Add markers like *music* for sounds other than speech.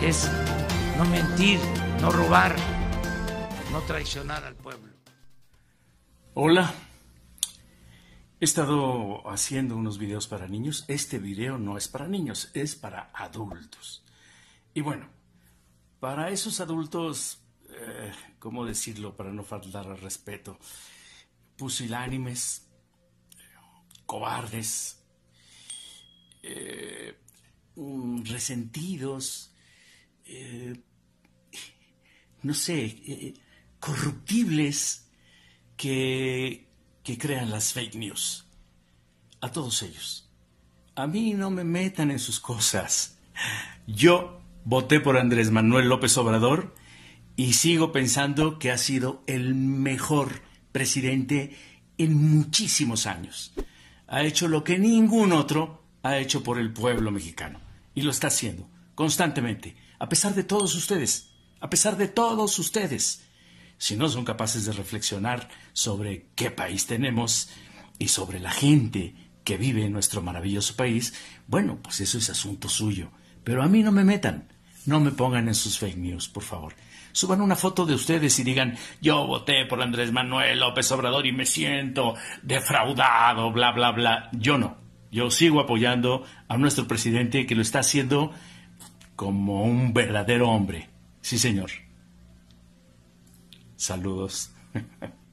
es no mentir, no robar, no traicionar al pueblo. Hola, he estado haciendo unos videos para niños. Este video no es para niños, es para adultos. Y bueno, para esos adultos, eh, ¿cómo decirlo para no faltar al respeto? Pusilánimes, cobardes, eh, resentidos, eh, no sé, eh, corruptibles que, que crean las fake news. A todos ellos. A mí no me metan en sus cosas. Yo voté por Andrés Manuel López Obrador y sigo pensando que ha sido el mejor presidente en muchísimos años. Ha hecho lo que ningún otro ha hecho por el pueblo mexicano. Y lo está haciendo, constantemente, a pesar de todos ustedes, a pesar de todos ustedes. Si no son capaces de reflexionar sobre qué país tenemos y sobre la gente que vive en nuestro maravilloso país, bueno, pues eso es asunto suyo. Pero a mí no me metan, no me pongan en sus fake news, por favor suban una foto de ustedes y digan yo voté por Andrés Manuel López Obrador y me siento defraudado, bla, bla, bla. Yo no. Yo sigo apoyando a nuestro presidente que lo está haciendo como un verdadero hombre. Sí, señor. Saludos. *laughs*